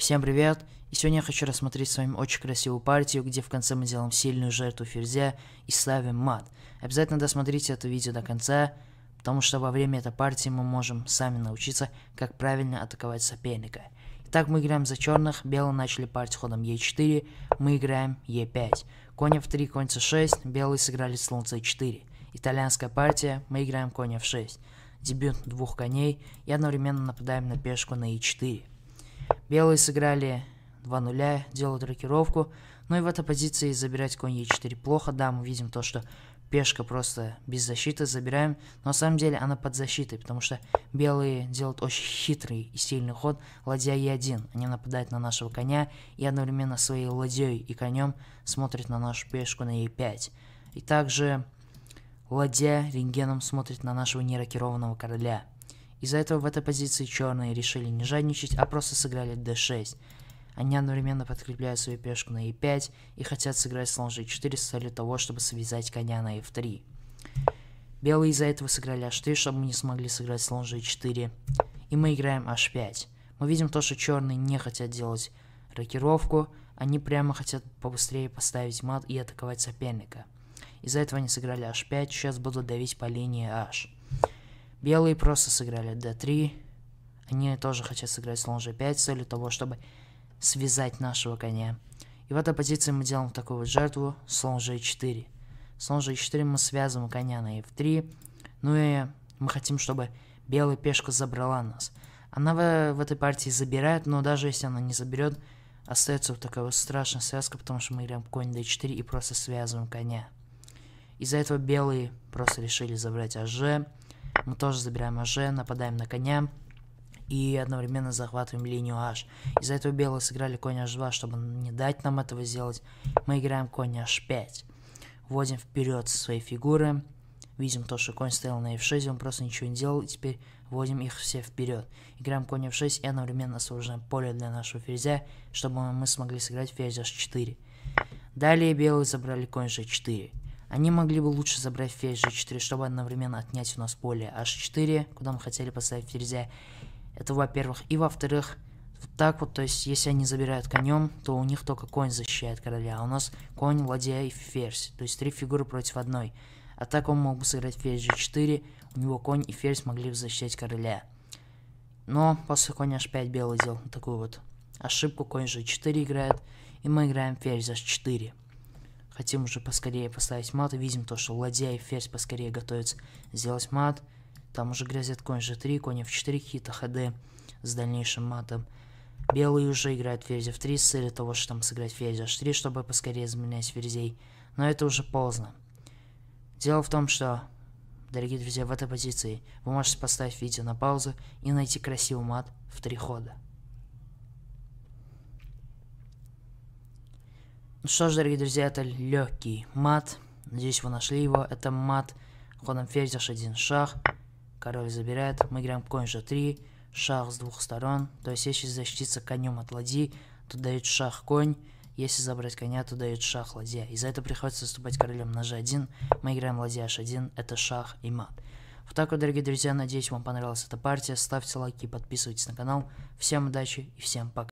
Всем привет! И сегодня я хочу рассмотреть с вами очень красивую партию, где в конце мы делаем сильную жертву ферзя и ставим мат. Обязательно досмотрите это видео до конца, потому что во время этой партии мы можем сами научиться, как правильно атаковать соперника. Итак, мы играем за черных, белые начали партию ходом Е4, мы играем Е5. Конь F3, конь С6, белые сыграли слон С4. Итальянская партия, мы играем конь F6. Дебют двух коней и одновременно нападаем на пешку на Е4. Белые сыграли 2-0, делают рокировку. Ну и в этой позиции забирать конь Е4 плохо. Да, мы видим то, что пешка просто без защиты забираем. Но на самом деле она под защитой, потому что белые делают очень хитрый и сильный ход. Ладья Е1. Они нападают на нашего коня и одновременно своей ладьей и конем смотрят на нашу пешку на Е5. И также ладья рентгеном смотрит на нашего нерокированного короля – из-за этого в этой позиции черные решили не жадничать, а просто сыграли d6. Они одновременно подкрепляют свою пешку на e5 и хотят сыграть слон g4 с целью того, чтобы связать коня на f3. Белые из-за этого сыграли h3, чтобы мы не смогли сыграть слон g4. И мы играем h5. Мы видим то, что черные не хотят делать рокировку, они прямо хотят побыстрее поставить мат и атаковать соперника. Из-за этого они сыграли h5, сейчас будут давить по линии h. Белые просто сыграли d3. Они тоже хотят сыграть слон g5 с целью того, чтобы связать нашего коня. И в этой позиции мы делаем такую вот жертву, слон g4. Слон g4 мы связываем коня на f3. Ну и мы хотим, чтобы белая пешка забрала нас. Она в, в этой партии забирает, но даже если она не заберет, остается вот такая вот страшная связка, потому что мы играем конь d4 и просто связываем коня. Из-за этого белые просто решили забрать аж мы тоже забираем АЖ, нападаем на коня и одновременно захватываем линию H. Из-за этого белые сыграли конь H2, чтобы не дать нам этого сделать. Мы играем конь H5. Вводим вперед свои фигуры. Видим то, что конь стоял на F6, он просто ничего не делал, и теперь вводим их все вперед. Играем конь F6 и одновременно освобождаем поле для нашего ферзя, чтобы мы смогли сыграть ферзь H4. Далее белые забрали конь G4. Они могли бы лучше забрать ферзь g4, чтобы одновременно отнять у нас поле h4, куда мы хотели поставить ферзя. Это во-первых. И во-вторых, вот так вот, то есть, если они забирают конем, то у них только конь защищает короля, а у нас конь, ладья и ферзь, то есть три фигуры против одной. А так он мог бы сыграть ферзь g4, у него конь и ферзь могли бы защищать короля. Но после коня h5 белый сделал такую вот ошибку, конь g4 играет, и мы играем ферзь h4. Хотим уже поскорее поставить мат. Видим то, что ладья и ферзь поскорее готовятся сделать мат. Там уже грозит конь g3, конь f4, хита хд с дальнейшим матом. Белые уже играют ферзь f3 с целью того, чтобы там сыграть ферзь h3, чтобы поскорее заменять ферзей. Но это уже поздно. Дело в том, что, дорогие друзья, в этой позиции вы можете поставить видео на паузу и найти красивый мат в три хода. Ну что ж, дорогие друзья, это легкий мат. Надеюсь, вы нашли его. Это мат. Ходом ферзь h1 шах. Король забирает. Мы играем конь g3. Шах с двух сторон. То есть, если защититься конем от ладьи, то дает шах конь. Если забрать коня, то дает шах ладья. И за это приходится выступать королем на g1. Мы играем ладья h1. Это шах и мат. Вот так вот, дорогие друзья, надеюсь, вам понравилась эта партия. Ставьте лайки, подписывайтесь на канал. Всем удачи и всем пока.